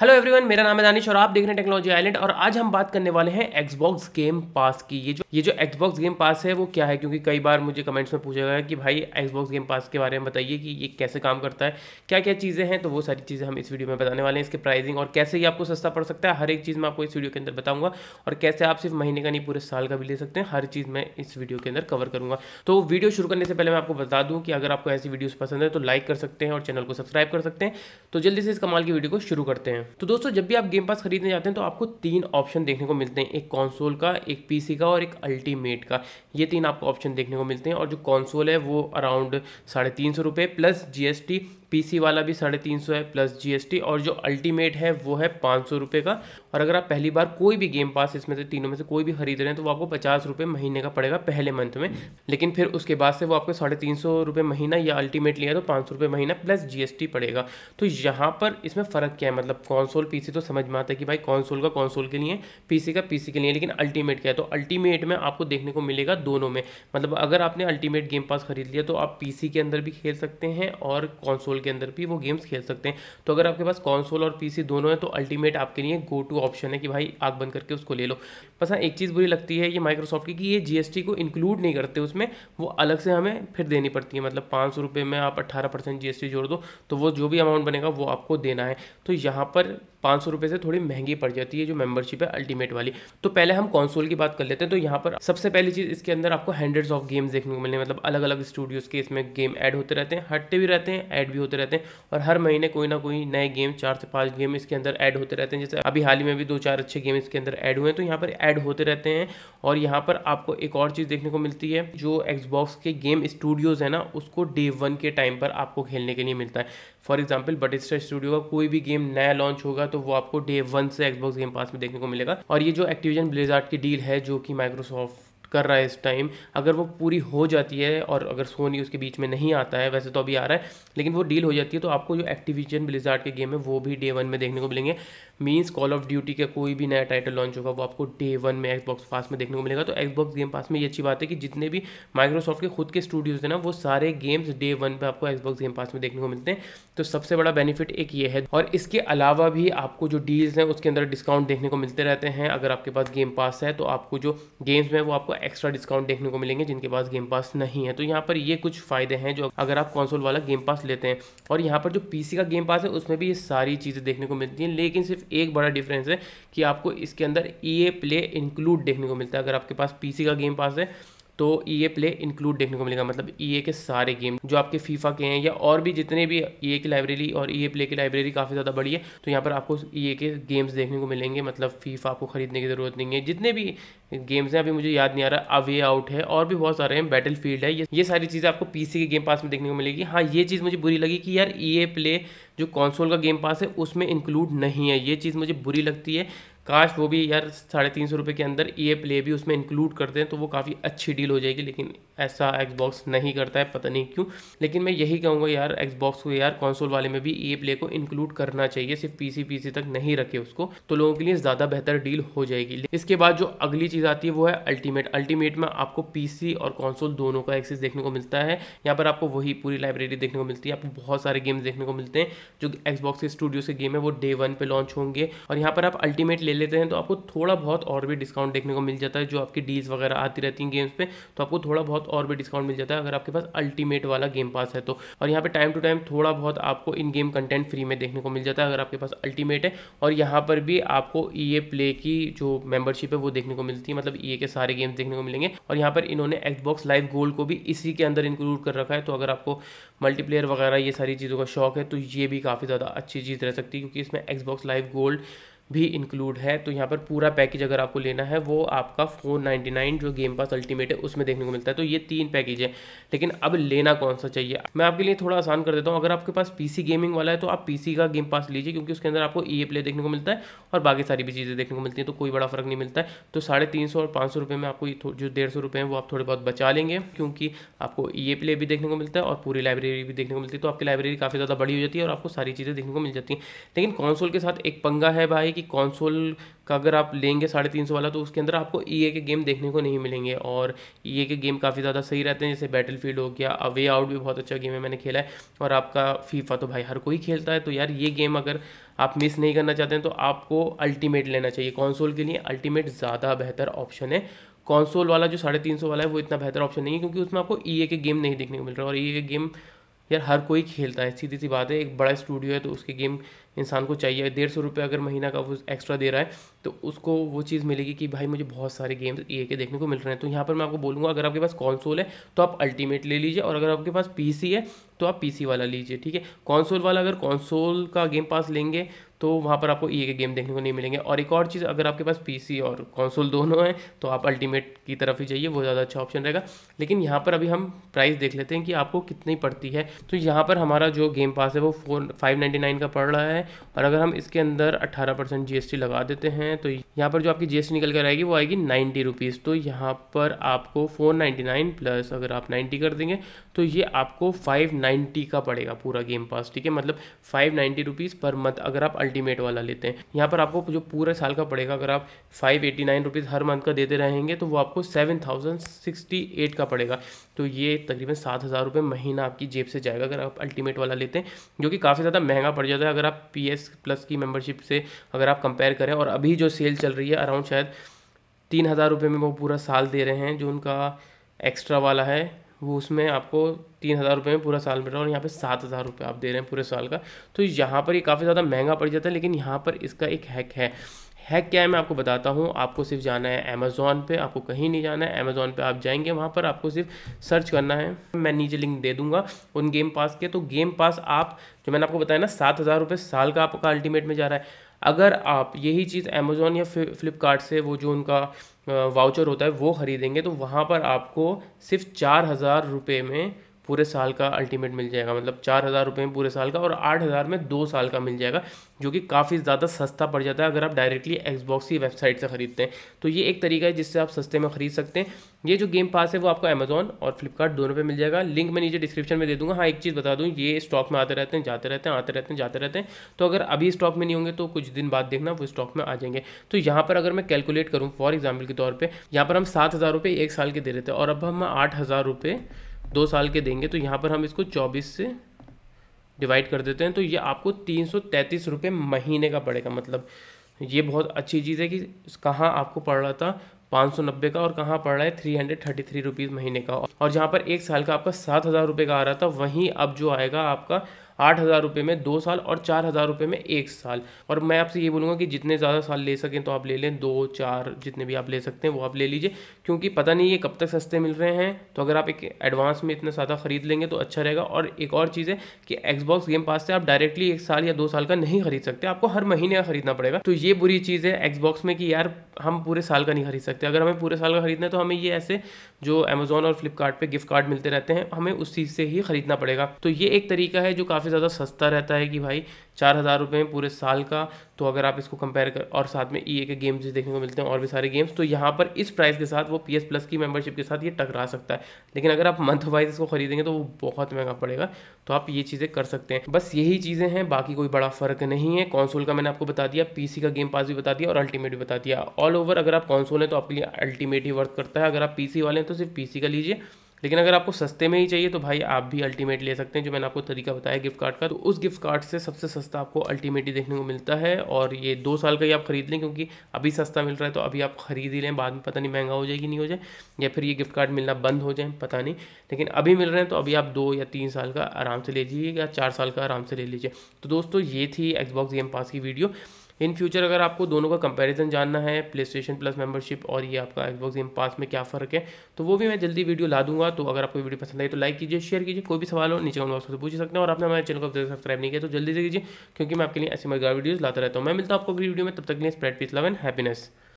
hello everyone मेरा नाम है दानिश और आप देख रहे हैं टेक्नोलॉजी आइलैंड और आज हम बात करने वाले हैं एक्सबॉक्स गेम पास की ये जो ये जो एक्सबॉक्स गेम पास है वो क्या है क्योंकि कई बार मुझे कमेंट्स में पूछा गया कि भाई एक्सबॉक्स गेम पास के बारे में बताइए कि ये कैसे काम करता है क्या क्या चीज़ें हैं तो वो सारी चीज़ें हम इस वीडियो में बताने वाले हैं इसके प्राइसिंग और कैसे ये आपको सस्ता पड़ सकता है हर एक चीज़ मैं आपको इस वीडियो के अंदर बताऊंगा और कैसे आप सिर्फ महीने का नहीं पूरे साल का भी ले सकते हैं हर चीज़ मैं इस वीडियो के अंदर कवर करूँगा तो वीडियो शुरू करने से पहले मैं आपको बता दूँ कि अगर आपको ऐसी वीडियोज़ पसंद है तो लाइक कर सकते हैं और चैनल को सब्सक्राइब कर सकते हैं तो जल्दी से इस कमाल की वीडियो को शुरू करते हैं हैं तो दोस्तों जब भी आप गेम पास खरीदने जाते हैं तो आपको तीन ऑप्शन देखने को मिलते हैं एक कॉन्सोल का एक पीसी का और एक अल्टीमेट का ये तीन आपको ऑप्शन देखने को मिलते हैं और जो कॉन्सोल है वो अराउंड साढ़े तीन सौ रुपये प्लस जीएसटी पीसी वाला भी साढ़े तीन सौ है प्लस जीएसटी और जो अल्टीमेट है वो है पाँच सौ रुपये का और अगर आप पहली बार कोई भी गेम पास इसमें से तीनों में से कोई भी खरीद रहे हैं तो वो आपको पचास रुपये महीने का पड़ेगा पहले मंथ में लेकिन फिर उसके बाद से वो आपको साढ़े तीन सौ रुपये महीना या अल्टीमेट लिया तो पाँच सौ रुपये महीना प्लस जीएसटी पड़ेगा तो यहाँ पर इसमें फ़र्क क्या है मतलब कॉन्सोल सी तो समझ में आता है कि भाई कॉन्सोल का कॉन्सोल के लिए पीसी का सी के लिए लेकिन अल्टीमेट क्या है तो अल्टीमेट में आपको देखने को मिलेगा दोनों में मतलब अगर आपने अल्टीमेट गेम पास खरीद लिया तो आप सी के अंदर भी खेल सकते हैं और कॉन्सोल के अंदर भी वो गेम्स खेल सकते हैं तो अगर आपके पास कॉन्सोल और पीसी दोनों हैं तो अल्टीमेट आपके लिए गो टू ऑप्शन है कि भाई आग बंद करके उसको ले लो बस हाँ एक चीज़ बुरी लगती है ये माइक्रोसॉफ्ट की कि ये जीएसटी को इंक्लूड नहीं करते उसमें वो अलग से हमें फिर देनी पड़ती है मतलब पाँच सौ में आप अट्ठारह परसेंट जी जोड़ दो तो वो जो भी अमाउंट बनेगा वो आपको देना है तो यहाँ पर पाँच सौ से थोड़ी महंगी पड़ जाती है जो मेंबरशिप है अल्टीमेट वाली तो पहले हम कंसोल की बात कर लेते हैं तो यहाँ पर सबसे पहली चीज़ इसके अंदर आपको हंड्रेड्स ऑफ गेम्स देखने को मिलने मतलब अलग अलग स्टूडियोज़ के इसमें गेम ऐड होते रहते हैं हटते भी रहते हैं ऐड भी होते रहते हैं और हर महीने कोई ना कोई नए गेम चार से पाँच गेम इसके अंदर ऐड होते रहते हैं जैसे अभी हाल ही में भी दो चार अच्छे गेम इसके अंदर ऐड हुए हैं तो यहाँ पर ऐड ऐड होते रहते हैं और यहाँ पर आपको एक और चीज़ देखने को मिलती है जो एक्सबॉक्स के गेम स्टूडियोज़ है ना उसको डे वन के टाइम पर आपको खेलने के लिए मिलता है फॉर एग्जाम्पल बटिस्टा स्टूडियो का कोई भी गेम नया लॉन्च होगा तो वो आपको डे वन से एक्सबॉक्स गेम पास में देखने को मिलेगा और ये जो एक्टिविजन ब्लेजार्ट की डील है जो कि माइक्रोसॉफ्ट कर रहा है इस टाइम अगर वो पूरी हो जाती है और अगर सोनी उसके बीच में नहीं आता है वैसे तो अभी आ रहा है लेकिन वो डील हो जाती है तो आपको जो एक्टिविजन ब्लिजार्ड के गेम है वो भी डे वन में देखने को मिलेंगे मीन्स कॉल ऑफ ड्यूटी का कोई भी नया टाइटल लॉन्च होगा वो आपको डे वन में एक्सबॉक्स पास में देखने को मिलेगा तो एक्सबॉक्स गेम पास में ये अच्छी बात है कि जितने भी माइक्रोसॉफ्ट के खुद के स्टूडियोज हैं ना वो सारे गेम्स डे वन पर आपको एक्सबॉक्स गेम पास में देखने को मिलते हैं तो सबसे बड़ा बेनिफिट एक ये है और इसके अलावा भी आपको जो डील्स हैं उसके अंदर डिस्काउंट देखने को मिलते रहते हैं अगर आपके पास गेम पास है तो आपको जो गेम्स में वो आपको एक्स्ट्रा डिस्काउंट देखने को मिलेंगे जिनके पास गेम पास नहीं है तो यहाँ पर ये कुछ फायदे हैं जो अगर आप कॉन्सोल वाला गेम पास लेते हैं और यहाँ पर जो पीसी का गेम पास है उसमें भी ये सारी चीज़ें देखने को मिलती हैं लेकिन सिर्फ एक बड़ा डिफरेंस है कि आपको इसके अंदर ई ए प्ले इंक्लूड देखने को मिलता है अगर आपके पास पीसी का गेम पास है तो ई ए प्ले इंक्लूड देखने को मिलेगा मतलब ई e ए के सारे गेम जो आपके फीफा के हैं या और भी जितने भी ई e ए की लाइब्रेरी और ई ए प्ले की लाइब्रेरी काफ़ी ज़्यादा बड़ी है तो यहाँ पर आपको ई e ए के गेम्स देखने को मिलेंगे मतलब फीफा आपको खरीदने की ज़रूरत नहीं है जितने भी गेम्स हैं अभी मुझे याद नहीं आ रहा अवे आउट है और भी बहुत सारे हैं बैटल फील्ड है ये ये सारी चीज़ें आपको पी के गेम पास में देखने को मिलेगी हाँ ये चीज़ मुझे बुरी लगी कि यार ई ए प्ले जो कॉन्सोल का गेम पास है उसमें इंक्लूड नहीं है ये चीज़ मुझे बुरी लगती है काश वो भी यार साढ़े तीन सौ रुपये के अंदर ए e प्ले भी उसमें इंक्लूड करते हैं तो वो काफ़ी अच्छी डील हो जाएगी लेकिन ऐसा एक्सबॉक्स नहीं करता है पता नहीं क्यों लेकिन मैं यही कहूँगा यार एक्सबॉक्स को यार कंसोल वाले में भी ई e प्ले को इंक्लूड करना चाहिए सिर्फ पी सी पी सी तक नहीं रखे उसको तो लोगों के लिए ज़्यादा बेहतर डील हो जाएगी इसके बाद जो अगली चीज़ आती है वो है अल्टीमेट अल्टीमेट में आपको सी और कॉन्सोल दोनों का एक्सेस देखने को मिलता है यहाँ पर आपको वही पूरी लाइब्रेरी देखने को मिलती है आपको बहुत सारे गेम्स देखने को मिलते हैं जो एक्सबॉक्स के स्टूडियो से गेम है वो डे वन पे लॉन्च होंगे और यहाँ पर आप अल्टीमेट ले लेते हैं तो आपको थोड़ा बहुत और भी डिस्काउंट देखने को मिल जाता है जो आपकी डील्स वगैरह आती रहती हैं गेम्स पे तो आपको थोड़ा बहुत और भी डिस्काउंट मिल जाता है अगर आपके पास अल्टीमेट वाला गेम पास है तो और यहाँ पे टाइम टू टाइम थोड़ा बहुत आपको इन गेम कंटेंट फ्री में देखने को मिल जाता है अगर आपके पास अल्टीमेट है और यहाँ पर भी आपको ई e प्ले की जो मेंबरशिप है वो देखने को मिलती है मतलब ई e के सारे गेम्स देखने को मिलेंगे और यहाँ पर इन्होंने एक्सबॉक्स लाइव गोल्ड को भी इसी के अंदर इंक्लूड कर रखा है तो अगर आपको मल्टीप्लेयर वगैरह ये सारी चीज़ों का शौक है तो ये भी काफ़ी ज़्यादा अच्छी चीज़ रह सकती है क्योंकि इसमें एक्सबॉक्स लाइव गोल्ड भी इंक्लूड है तो यहाँ पर पूरा पैकेज अगर आपको लेना है वो आपका फोर नाइन्टी नाइन जो गेम पास अल्टीमेट है उसमें देखने को मिलता है तो ये तीन पैकेज है लेकिन अब लेना कौन सा चाहिए मैं आपके लिए थोड़ा आसान कर देता हूँ अगर आपके पास पीसी गेमिंग वाला है तो आप पीसी का गेम पास लीजिए क्योंकि उसके अंदर आपको ई e प्ले देखने को मिलता है और बाकी सारी भी चीज़ें देखने को मिलती हैं तो कोई बड़ा फ़र्क नहीं मिलता है तो साढ़े तीन सौ और पाँच सौ रुपये में आपको जो डेढ़ सौ रुपये हैं वो आप थोड़े बहुत बचा लेंगे क्योंकि आपको ई e प्ले भी देखने को मिलता है और पूरी लाइब्रेरी भी देखने को मिलती है तो आपकी लाइब्रेरी काफ़ी ज़्यादा बड़ी हो जाती है और आपको सारी चीज़ें देखने को मिल जाती हैं लेकिन कौनसोल के साथ एक पंगा है भाई कि कॉन्सोल का अगर आप लेंगे साढ़े तीन सौ वाला तो उसके अंदर आपको ई e के गेम देखने को नहीं मिलेंगे और ई e के गेम काफ़ी ज़्यादा सही रहते हैं जैसे बैटल फील्ड हो गया अवे आउट भी बहुत अच्छा गेम है मैंने खेला है और आपका फीफा तो भाई हर कोई खेलता है तो यार ये गेम अगर आप मिस नहीं करना चाहते हैं तो आपको अल्टीमेट लेना चाहिए कॉन्सोल के लिए अल्टीमेट ज़्यादा बेहतर ऑप्शन है कॉन्सोल वाला जो साढ़े तीन सौ वाला है वो इतना बेहतर ऑप्शन नहीं है क्योंकि उसमें आपको ई e के गेम नहीं देखने को मिल रहा है और ई के गेम यार हर कोई खेलता है सीधी सी बात है एक बड़ा स्टूडियो है तो उसके गेम इंसान को चाहिए डेढ़ सौ रुपये अगर महीना का वो एक्स्ट्रा दे रहा है तो उसको वो चीज़ मिलेगी कि भाई मुझे बहुत सारे गेम्स ये के देखने को मिल रहे हैं तो यहाँ पर मैं आपको बोलूँगा अगर आपके पास कॉन्सोल है तो आप अल्टीमेट ले लीजिए और अगर आपके पास पी है तो आप पी वाला लीजिए ठीक है कॉन्सोल वाला अगर कॉन्सोल का गेम पास लेंगे तो वहाँ पर आपको ई के गेम देखने को नहीं मिलेंगे और एक और चीज़ अगर आपके पास पीसी और कंसोल दोनों हैं तो आप अल्टीमेट की तरफ ही जाइए वो ज़्यादा अच्छा ऑप्शन रहेगा लेकिन यहाँ पर अभी हम प्राइस देख लेते हैं कि आपको कितनी पड़ती है तो यहाँ पर हमारा जो गेम पास है वो फोर फाइव नाइन्टी नाइन का पड़ रहा है और अगर हम इसके अंदर अट्ठारह परसेंट जी एस टी लगा देते हैं तो यहाँ पर जो आपकी जी एस टी निकल कर आएगी वो आएगी नाइन्टी रुपीज़ तो यहाँ पर आपको फोर नाइन्टी नाइन प्लस अगर आप नाइन्टी कर देंगे तो ये आपको फाइव नाइन्टी का पड़ेगा पूरा गेम पास ठीक है मतलब five ninety rupees per month अगर आप अल्टीमेट वाला लेते हैं यहाँ पर आपको जो पूरे साल का पड़ेगा अगर आप फाइव एटी नाइन रुपीज़ हर मंथ का देते रहेंगे तो वो आपको सेवन थाउजेंड सिक्सटी एट का पड़ेगा तो ये तकरीबन सात हज़ार रुपये महीना आपकी जेब से जाएगा अगर आप अल्टीमेट वाला लेते हैं जो कि काफ़ी ज़्यादा महंगा पड़ जाता है अगर आप पी एस प्लस की मेम्बरशिप से अगर आप कंपेयर करें और अभी जो सेल चल रही है अराउंड शायद तीन हज़ार रुपये में वो पूरा साल दे रहे हैं जो उनका एक्स्ट्रा वाला है वो उसमें आपको तीन हज़ार रुपये में पूरा साल मिल रहा है और यहाँ पे सात हज़ार रुपये आप दे रहे हैं पूरे साल का तो यहाँ पर ये काफ़ी ज़्यादा महंगा पड़ जाता है लेकिन यहाँ पर इसका एक हैक है हैक क्या है मैं आपको बताता हूँ आपको सिर्फ जाना है अमेज़ोन पे आपको कहीं नहीं जाना है अमेज़ोन पे आप जाएंगे वहाँ पर आपको सिर्फ सर्च करना है मैं नीचे लिंक दे दूंगा उन गेम पास के तो गेम पास आप जो मैंने आपको बताया ना सात हज़ार रुपये साल का आपका अल्टीमेट में जा रहा है अगर आप यही चीज़ अमेज़ोन या फ्लिपकार्ट से वो जो उनका वाउचर होता है वो ख़रीदेंगे तो वहाँ पर आपको सिर्फ चार हज़ार रुपये में पूरे साल का अल्टीमेट मिल जाएगा मतलब चार हज़ार रुपये में पूरे साल का और आठ हज़ार में दो साल का मिल जाएगा जो कि काफ़ी ज़्यादा सस्ता पड़ जाता है अगर आप डायरेक्टली एक्सबॉक्स की वेबसाइट से ख़रीदते हैं तो ये एक तरीका है जिससे आप सस्ते में ख़रीद सकते हैं ये जो गेम पास है वो आपको अमेजोन और फ्लिपकार्ट दोनों पर मिल जाएगा लिंक मैं नीचे डिस्क्रिप्शन में दे दूँगा हाँ एक चीज़ बता दूँ ये स्टॉक में आते रहते हैं जाते रहते हैं आते रहते हैं जाते रहते हैं तो अगर अभी स्टॉक में नहीं होंगे तो कुछ दिन बाद देखना वो स्टॉक में आ जाएंगे तो यहाँ पर अगर मैं कैलकुलेट करूँ फॉर एग्जाम्पल के तौर पर यहाँ पर हम सात हज़ार रुपये एक साल के दे रहे थे और अब हम आठ हज़ार रुपये दो साल के देंगे तो यहाँ पर हम इसको चौबीस से डिवाइड कर देते हैं तो ये आपको तीन सौ तैंतीस रुपये महीने का पड़ेगा मतलब ये बहुत अच्छी चीज़ है कि कहाँ आपको पड़ रहा था पाँच सौ नब्बे का और कहाँ पड़ रहा है three hundred thirty three rupees महीने का और जहाँ पर एक साल का आपका सात हज़ार रुपये का आ रहा था वहीं अब जो आएगा आपका आठ हज़ार रुपये में दो साल और चार हज़ार रुपये में एक साल और मैं आपसे ये बोलूँगा कि जितने ज़्यादा साल ले सकें तो आप ले लें दो चार जितने भी आप ले सकते हैं वो आप ले लीजिए क्योंकि पता नहीं ये कब तक सस्ते मिल रहे हैं तो अगर आप एक एडवांस में इतना ज़्यादा खरीद लेंगे तो अच्छा रहेगा और एक और चीज़ है कि एक्सबॉक्स गेम पास से आप डायरेक्टली एक साल या दो साल का नहीं खरीद सकते आपको हर महीने का खरीदना पड़ेगा तो ये बुरी चीज़ है एक्सबॉक्स में कि यार हम पूरे साल का नहीं खरीद सकते अगर हमें पूरे साल का खरीदना है तो हमें ये ऐसे जो अमेज़ोन और फ्लिपकार्ट पे गिफ्ट कार्ड मिलते रहते हैं हमें उस चीज़ से ही ख़रीदना पड़ेगा तो ये एक तरीका है जो काफ़ी ज़्यादा सस्ता रहता है कि भाई चार हज़ार रुपये में पूरे साल का तो अगर आप इसको कंपेयर कर और साथ में ई e ए के गेम्स भी देखने को मिलते हैं और भी सारे गेम्स तो यहाँ पर इस प्राइस के साथ वो पी एस प्लस की मेंबरशिप के साथ ये टकरा सकता है लेकिन अगर आप मंथ वाइज इसको खरीदेंगे तो वो बहुत महंगा पड़ेगा तो आप ये चीज़ें कर सकते हैं बस यही चीज़ें हैं बाकी कोई बड़ा फ़र्क नहीं है कौनसोल का मैंने आपको बता दिया पी का गेम पास भी बता दिया और अल्टीमेट भी बता दिया ऑल ओवर अगर आप कौनसोल हैं तो आपके लिए अल्टीमेट ही वर्क करता है अगर आप पीसी वाले हैं तो सिर्फ पीसी का लीजिए लेकिन अगर आपको सस्ते में ही चाहिए तो भाई आप भी अल्टीमेट ले सकते हैं जो मैंने आपको तरीका बताया गिफ्ट कार्ड का तो उस गिफ्ट कार्ड से सबसे सस्ता आपको अल्टीमेट ही देखने को मिलता है और ये दो साल का ही आप खरीद लें क्योंकि अभी सस्ता मिल रहा है तो अभी आप खरीद ही लें बाद में पता नहीं महंगा हो जाए कि नहीं हो जाए या फिर ये गिफ्ट कार्ड मिलना बंद हो जाए पता नहीं लेकिन अभी मिल रहे हैं तो अभी आप दो या तीन साल का आराम से ले लीजिए या चार साल का आराम से ले लीजिए तो दोस्तों ये थी एक्सबॉक्स गेम पास की वीडियो इन फ्यूचर अगर आपको दोनों का कंपैरिजन जानना है प्ले स्टेशन प्लस मेंबरशिप और ये आपका एक्सबॉक्स गेम पास में क्या फ़र्क है तो वो भी मैं जल्दी वीडियो ला दूंगा तो अगर आपको वीडियो पसंद आई तो लाइक कीजिए शेयर कीजिए कोई भी सवाल हो नीचे कमेंट बॉक्स में तो पूछ सकते हैं और आपने हमारे चैनल को सब्सक्राइब नहीं किया तो जल्दी से कीजिए क्योंकि मैं आपके लिए ऐसी मजेदार वीडियोज़ लाता रहता हूँ मैं मिलता हूँ आपको वीडियो में तब तक लिए spread peace love and happiness